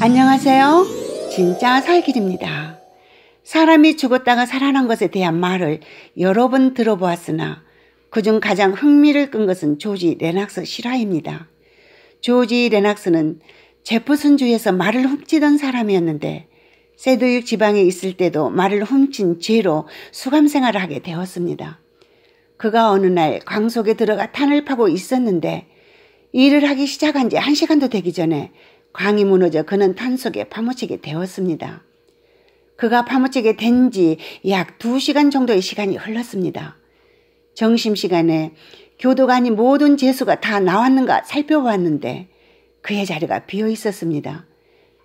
안녕하세요. 진짜 살길입니다. 사람이 죽었다가 살아난 것에 대한 말을 여러 번 들어보았으나 그 중 가장 흥미를 끈 것은 조지 레낙스 실화입니다. 조지 레낙스는 제프슨주에서 말을 훔치던 사람이었는데 세도육 지방에 있을 때도 말을 훔친 죄로 수감 생활을 하게 되었습니다. 그가 어느 날 광속에 들어가 탄을 파고 있었는데 일을 하기 시작한 지 한 시간도 되기 전에 광이 무너져 그는 탄속에 파묻히게 되었습니다. 그가 파묻히게 된 지 약 2시간 정도의 시간이 흘렀습니다. 정심시간에 교도관이 모든 재수가 다 나왔는가 살펴보았는데 그의 자리가 비어 있었습니다.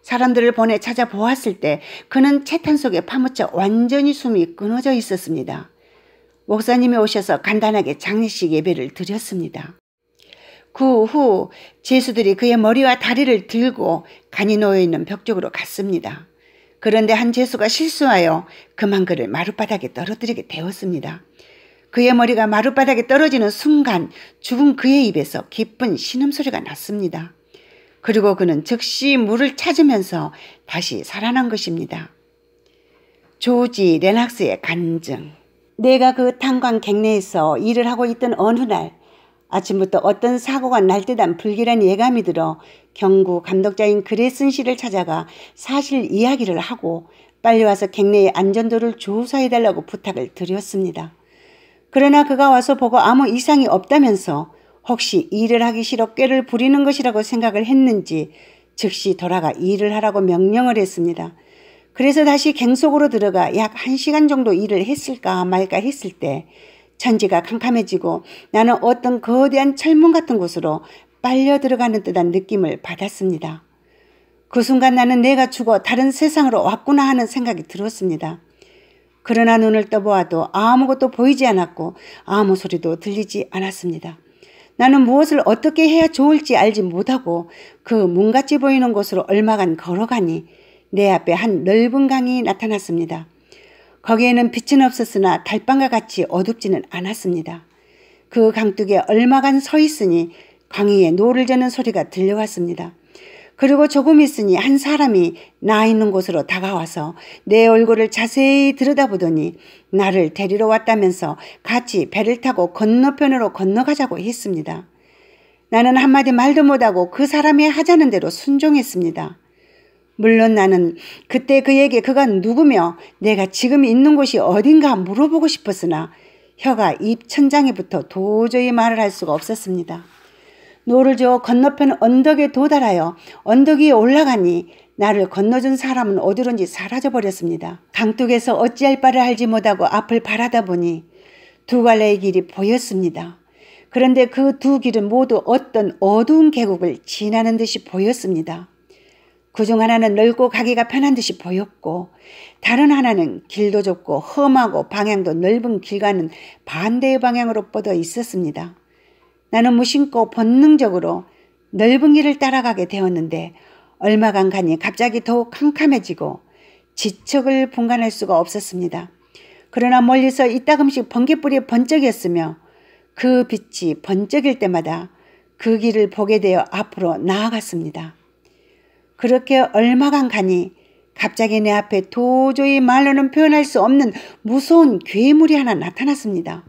사람들을 보내 찾아보았을 때 그는 채탄 속에 파묻혀 완전히 숨이 끊어져 있었습니다. 목사님이 오셔서 간단하게 장례식 예배를 드렸습니다. 그후 죄수들이 그의 머리와 다리를 들고 간이 놓여 있는 벽 쪽으로 갔습니다. 그런데 한 죄수가 실수하여 그만 그를 마룻바닥에 떨어뜨리게 되었습니다. 그의 머리가 마룻바닥에 떨어지는 순간 죽은 그의 입에서 깊은 신음소리가 났습니다. 그리고 그는 즉시 물을 찾으면서 다시 살아난 것입니다. 조지 레낙스의 간증 내가 그 탄광 갱내에서 일을 하고 있던 어느 날 아침부터 어떤 사고가 날 듯한 불길한 예감이 들어 경구 감독자인 그레슨 씨를 찾아가 사실 이야기를 하고 빨리 와서 객내의 안전도를 조사해달라고 부탁을 드렸습니다. 그러나 그가 와서 보고 아무 이상이 없다면서 혹시 일을 하기 싫어 꾀를 부리는 것이라고 생각을 했는지 즉시 돌아가 일을 하라고 명령을 했습니다. 그래서 다시 갱속으로 들어가 약 1시간 정도 일을 했을까 말까 했을 때 천지가 캄캄해지고 나는 어떤 거대한 철문 같은 곳으로 빨려 들어가는 듯한 느낌을 받았습니다. 그 순간 나는 내가 죽어 다른 세상으로 왔구나 하는 생각이 들었습니다. 그러나 눈을 떠보아도 아무것도 보이지 않았고 아무 소리도 들리지 않았습니다. 나는 무엇을 어떻게 해야 좋을지 알지 못하고 그 문같이 보이는 곳으로 얼마간 걸어가니 내 앞에 한 넓은 강이 나타났습니다. 거기에는 빛은 없었으나 달방과 같이 어둡지는 않았습니다. 그 강둑에 얼마간 서 있으니 광희에 노를 재는 소리가 들려왔습니다. 그리고 조금 있으니 한 사람이 나 있는 곳으로 다가와서 내 얼굴을 자세히 들여다보더니 나를 데리러 왔다면서 같이 배를 타고 건너편으로 건너가자고 했습니다. 나는 한마디 말도 못하고 그 사람이 하자는 대로 순종했습니다. 물론 나는 그때 그에게 그가 누구며 내가 지금 있는 곳이 어딘가 물어보고 싶었으나 혀가 입 천장에 부터 도저히 말을 할 수가 없었습니다. 노를 저어 건너편 언덕에 도달하여 언덕 위에 올라가니 나를 건너준 사람은 어디론지 사라져버렸습니다. 강둑에서 어찌할 바를 알지 못하고 앞을 바라다 보니 두 갈래의 길이 보였습니다. 그런데 그 두 길은 모두 어떤 어두운 계곡을 지나는 듯이 보였습니다. 그중 하나는 넓고 가기가 편한 듯이 보였고 다른 하나는 길도 좁고 험하고 방향도 넓은 길과는 반대의 방향으로 뻗어 있었습니다. 나는 무심코 본능적으로 넓은 길을 따라가게 되었는데 얼마간 가니 갑자기 더욱 캄캄해지고 지척을 분간할 수가 없었습니다. 그러나 멀리서 이따금씩 번개불이 번쩍였으며그 빛이 번쩍일 때마다 그 길을 보게 되어 앞으로 나아갔습니다. 그렇게 얼마간 가니 갑자기 내 앞에 도저히 말로는 표현할 수 없는 무서운 괴물이 하나 나타났습니다.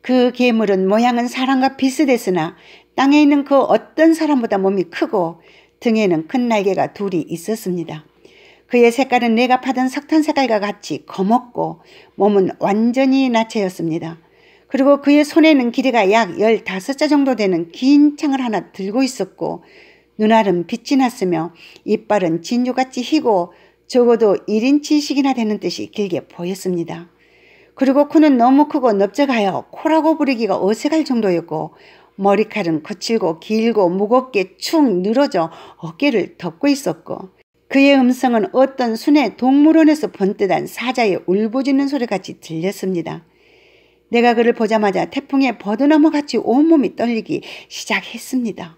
그 괴물은 모양은 사람과 비슷했으나 땅에 있는 그 어떤 사람보다 몸이 크고 등에는 큰 날개가 둘이 있었습니다. 그의 색깔은 내가 파던 석탄 색깔과 같이 검었고 몸은 완전히 나체였습니다. 그리고 그의 손에는 길이가 약 15자 정도 되는 긴 창을 하나 들고 있었고 눈알은 빛이 났으며 이빨은 진주같이 희고 적어도 1인치씩이나 되는 듯이 길게 보였습니다. 그리고 코는 너무 크고 넓적하여 코라고 부르기가 어색할 정도였고 머리칼은 거칠고 길고 무겁게 축 늘어져 어깨를 덮고 있었고 그의 음성은 어떤 순의 동물원에서 본 듯한 사자의 울부짖는 소리같이 들렸습니다. 내가 그를 보자마자 태풍에 버드나무 같이 온몸이 떨리기 시작했습니다.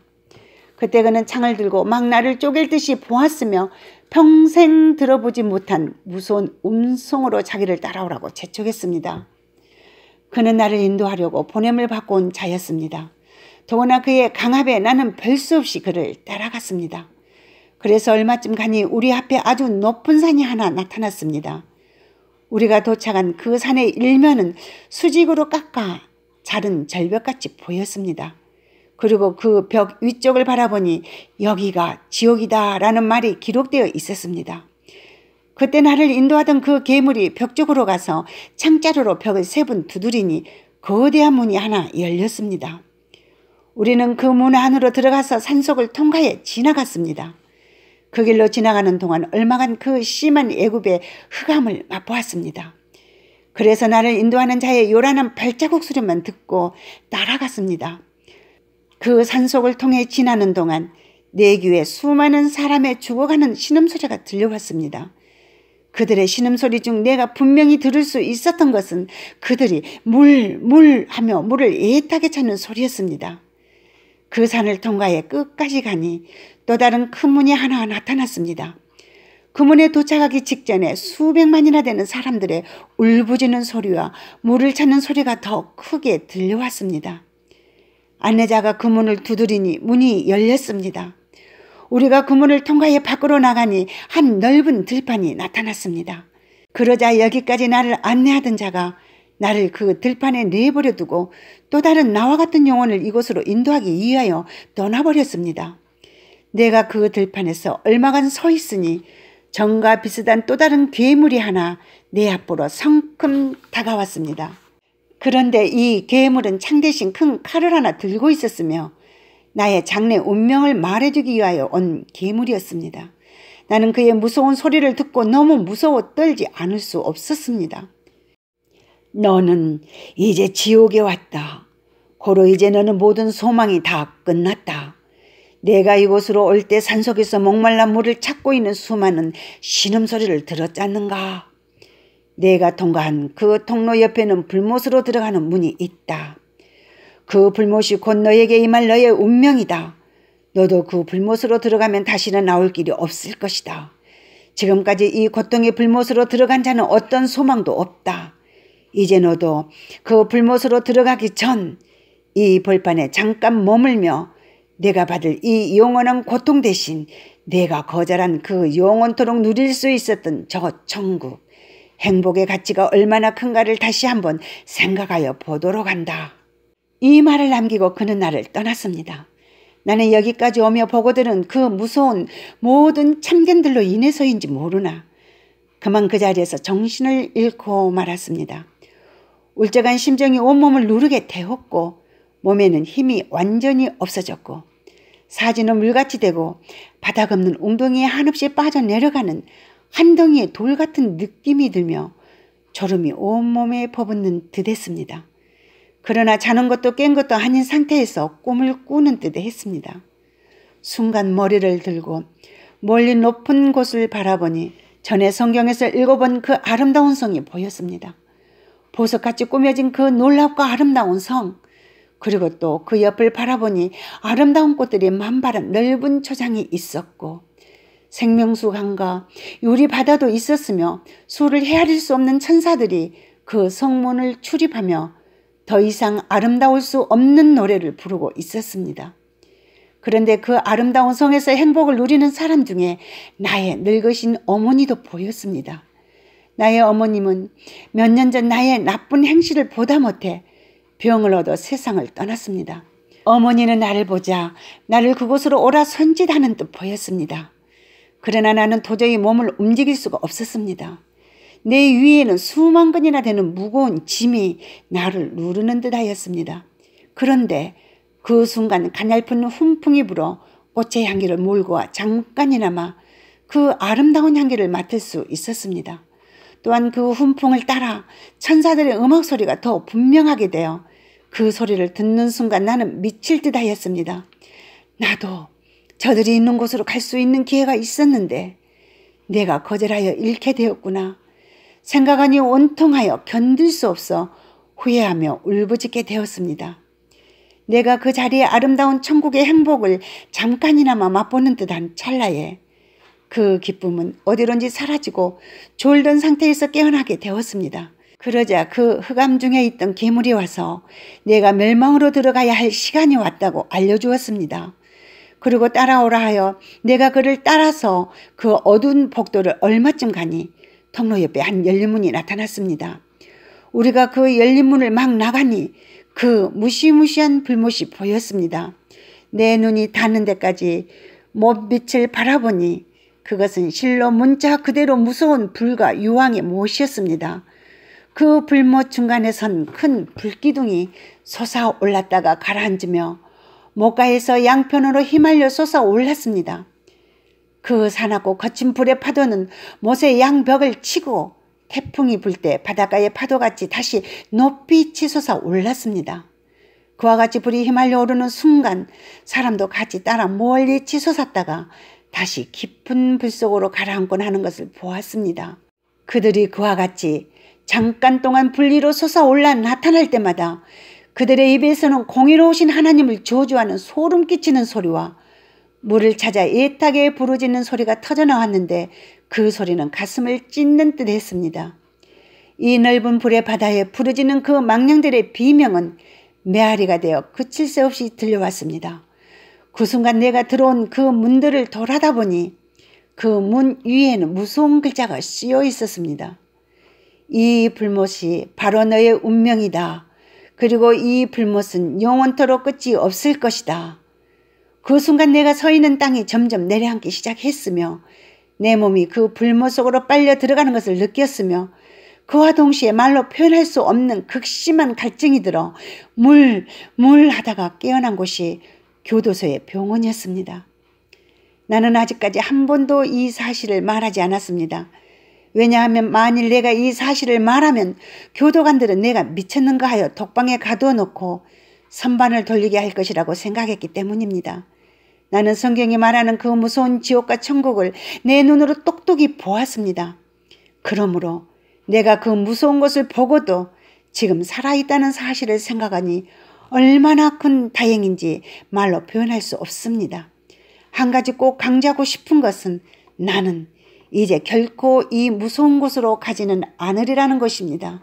그때 그는 창을 들고 막 나를 쪼갤 듯이 보았으며 평생 들어보지 못한 무서운 음성으로 자기를 따라오라고 재촉했습니다. 그는 나를 인도하려고 보냄을 받고 온 자였습니다. 더구나 그의 강압에 나는 별 수 없이 그를 따라갔습니다. 그래서 얼마쯤 가니 우리 앞에 아주 높은 산이 하나 나타났습니다. 우리가 도착한 그 산의 일면은 수직으로 깎아 자른 절벽같이 보였습니다. 그리고 그 벽 위쪽을 바라보니 여기가 지옥이다라는 말이 기록되어 있었습니다. 그때 나를 인도하던 그 괴물이 벽 쪽으로 가서 창자루로 벽을 세분 두드리니 거대한 문이 하나 열렸습니다. 우리는 그 문 안으로 들어가서 산속을 통과해 지나갔습니다. 그 길로 지나가는 동안 얼마간 그 심한 애굽의 흑암을 맛보았습니다. 그래서 나를 인도하는 자의 요란한 발자국 소리만 듣고 따라갔습니다. 그 산속을 통해 지나는 동안 내 귀에 수많은 사람의 죽어가는 신음소리가 들려왔습니다. 그들의 신음소리 중 내가 분명히 들을 수 있었던 것은 그들이 물, 물 하며 물을 애타게 찾는 소리였습니다. 그 산을 통과해 끝까지 가니 또 다른 큰 문이 하나 나타났습니다. 그 문에 도착하기 직전에 수백만이나 되는 사람들의 울부짖는 소리와 물을 찾는 소리가 더 크게 들려왔습니다. 안내자가 그 문을 두드리니 문이 열렸습니다. 우리가 그 문을 통과해 밖으로 나가니 한 넓은 들판이 나타났습니다. 그러자 여기까지 나를 안내하던 자가 나를 그 들판에 내버려 두고 또 다른 나와 같은 영혼을 이곳으로 인도하기 위하여 떠나버렸습니다. 내가 그 들판에서 얼마간 서 있으니 정과 비슷한 또 다른 괴물이 하나 내 앞으로 성큼 다가왔습니다. 그런데 이 괴물은 창대신 큰 칼을 하나 들고 있었으며 나의 장래 운명을 말해주기 위하여 온 괴물이었습니다. 나는 그의 무서운 소리를 듣고 너무 무서워 떨지 않을 수 없었습니다. 너는 이제 지옥에 왔다. 고로 이제 너는 모든 소망이 다 끝났다. 내가 이곳으로 올 때 산속에서 목말라 물을 찾고 있는 수많은 신음소리를 들었지 않는가? 내가 통과한 그 통로 옆에는 불못으로 들어가는 문이 있다. 그 불못이 곧 너에게 임할 너의 운명이다. 너도 그 불못으로 들어가면 다시는 나올 길이 없을 것이다. 지금까지 이 고통의 불못으로 들어간 자는 어떤 소망도 없다. 이제 너도 그 불못으로 들어가기 전 이 벌판에 잠깐 머물며 내가 받을 이 영원한 고통 대신 내가 거절한 그 영원토록 누릴 수 있었던 저 천국. 행복의 가치가 얼마나 큰가를 다시 한번 생각하여 보도록 한다. 이 말을 남기고 그는 나를 떠났습니다. 나는 여기까지 오며 보고 들은 그 무서운 모든 참견들로 인해서인지 모르나 그만 그 자리에서 정신을 잃고 말았습니다. 울적한 심정이 온몸을 누르게 태웠고 몸에는 힘이 완전히 없어졌고 사진은 물같이 되고 바닥 없는 웅덩이에 한없이 빠져내려가는 한 덩이의 돌 같은 느낌이 들며 졸음이 온몸에 퍼붓는 듯했습니다. 그러나 자는 것도 깬 것도 아닌 상태에서 꿈을 꾸는 듯 했습니다. 순간 머리를 들고 멀리 높은 곳을 바라보니 전에 성경에서 읽어본 그 아름다운 성이 보였습니다. 보석같이 꾸며진 그 놀랍고 아름다운 성, 그리고 또 그 옆을 바라보니 아름다운 꽃들이 만발한 넓은 초장이 있었고, 생명수 강과 유리 바다도 있었으며 수를 헤아릴 수 없는 천사들이 그 성문을 출입하며 더 이상 아름다울 수 없는 노래를 부르고 있었습니다. 그런데 그 아름다운 성에서 행복을 누리는 사람 중에 나의 늙으신 어머니도 보였습니다. 나의 어머님은 몇 년 전 나의 나쁜 행실을 보다 못해 병을 얻어 세상을 떠났습니다. 어머니는 나를 보자 나를 그곳으로 오라 손짓하는 듯 보였습니다. 그러나 나는 도저히 몸을 움직일 수가 없었습니다. 내 위에는 수만 건이나 되는 무거운 짐이 나를 누르는 듯 하였습니다. 그런데 그 순간 가냘픈 훈풍이 불어 꽃의 향기를 몰고 와 잠깐이나마 그 아름다운 향기를 맡을 수 있었습니다. 또한 그 훈풍을 따라 천사들의 음악 소리가 더 분명하게 되어 그 소리를 듣는 순간 나는 미칠 듯 하였습니다. 나도 저들이 있는 곳으로 갈 수 있는 기회가 있었는데 내가 거절하여 잃게 되었구나. 생각하니 온통하여 견딜 수 없어 후회하며 울부짖게 되었습니다. 내가 그 자리에 아름다운 천국의 행복을 잠깐이나마 맛보는 듯한 찰나에 그 기쁨은 어디론지 사라지고 졸던 상태에서 깨어나게 되었습니다. 그러자 그 흑암 중에 있던 괴물이 와서 내가 멸망으로 들어가야 할 시간이 왔다고 알려주었습니다. 그리고 따라오라 하여 내가 그를 따라서 그 어두운 복도를 얼마쯤 가니 통로 옆에 한 열린문이 나타났습니다. 우리가 그 열린문을 막 나가니 그 무시무시한 불못이 보였습니다. 내 눈이 닿는 데까지 못 빛을 바라보니 그것은 실로 문자 그대로 무서운 불과 유황의 못이었습니다. 그 불못 중간에 선 큰 불기둥이 솟아올랐다가 가라앉으며 목가에서 양편으로 휘말려 솟아 올랐습니다. 그 산하고 거친 불의 파도는 못의 양벽을 치고 태풍이 불 때 바닷가의 파도같이 다시 높이 치솟아 올랐습니다. 그와 같이 불이 휘말려 오르는 순간 사람도 같이 따라 멀리 치솟았다가 다시 깊은 불 속으로 가라앉곤 하는 것을 보았습니다. 그들이 그와 같이 잠깐 동안 불리로 솟아올라 나타날 때마다 그들의 입에서는 공의로우신 하나님을 저주하는 소름 끼치는 소리와 물을 찾아 애타게 부르짖는 소리가 터져나왔는데 그 소리는 가슴을 찢는 듯 했습니다. 이 넓은 불의 바다에 부르짖는 그 망령들의 비명은 메아리가 되어 그칠 새 없이 들려왔습니다. 그 순간 내가 들어온 그 문들을 돌아다 보니 그 문 위에는 무서운 글자가 씌어 있었습니다. 이 불못이 바로 너의 운명이다. 그리고 이 불못은 영원토록 끝이 없을 것이다. 그 순간 내가 서 있는 땅이 점점 내려앉기 시작했으며 내 몸이 그 불못 속으로 빨려 들어가는 것을 느꼈으며 그와 동시에 말로 표현할 수 없는 극심한 갈증이 들어 물, 물 하다가 깨어난 곳이 교도소의 병원이었습니다. 나는 아직까지 한 번도 이 사실을 말하지 않았습니다. 왜냐하면 만일 내가 이 사실을 말하면 교도관들은 내가 미쳤는가 하여 독방에 가둬놓고 선반을 돌리게 할 것이라고 생각했기 때문입니다. 나는 성경이 말하는 그 무서운 지옥과 천국을 내 눈으로 똑똑히 보았습니다. 그러므로 내가 그 무서운 것을 보고도 지금 살아있다는 사실을 생각하니 얼마나 큰 다행인지 말로 표현할 수 없습니다. 한 가지 꼭 강조하고 싶은 것은 나는 이제 결코 이 무서운 곳으로 가지는 않으리라는 것입니다.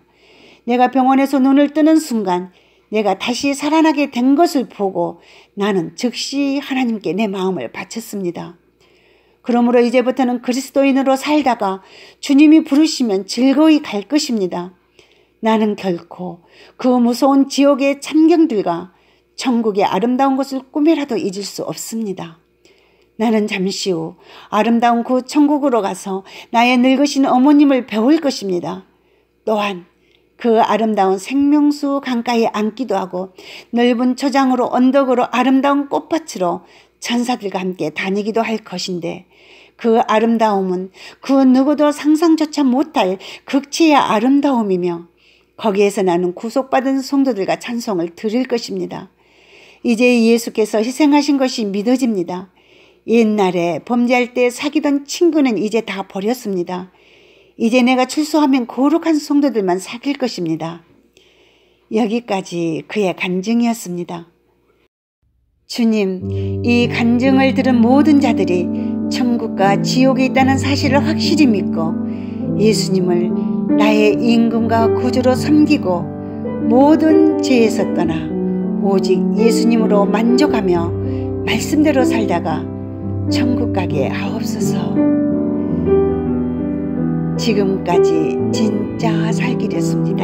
내가 병원에서 눈을 뜨는 순간 내가 다시 살아나게 된 것을 보고 나는 즉시 하나님께 내 마음을 바쳤습니다. 그러므로 이제부터는 그리스도인으로 살다가 주님이 부르시면 즐거이 갈 것입니다. 나는 결코 그 무서운 지옥의 참경들과 천국의 아름다운 것을 꿈이라도 잊을 수 없습니다. 나는 잠시 후 아름다운 그 천국으로 가서 나의 늙으신 어머님을 배울 것입니다. 또한 그 아름다운 생명수 강가에 앉기도 하고 넓은 초장으로 언덕으로 아름다운 꽃밭으로 천사들과 함께 다니기도 할 것인데 그 아름다움은 그 누구도 상상조차 못할 극치의 아름다움이며 거기에서 나는 구속받은 성도들과 찬송을 드릴 것입니다. 이제 예수께서 희생하신 것이 믿어집니다. 옛날에 범죄할 때 사귀던 친구는 이제 다 버렸습니다. 이제 내가 출소하면 거룩한 성도들만 사귈 것입니다. 여기까지 그의 간증이었습니다. 주님, 이 간증을 들은 모든 자들이 천국과 지옥이 있다는 사실을 확실히 믿고 예수님을 나의 임금과 구주로 섬기고 모든 죄에서 떠나 오직 예수님으로 만족하며 말씀대로 살다가 천국 가게 하옵소서 지금까지 진짜 살기 됐습니다.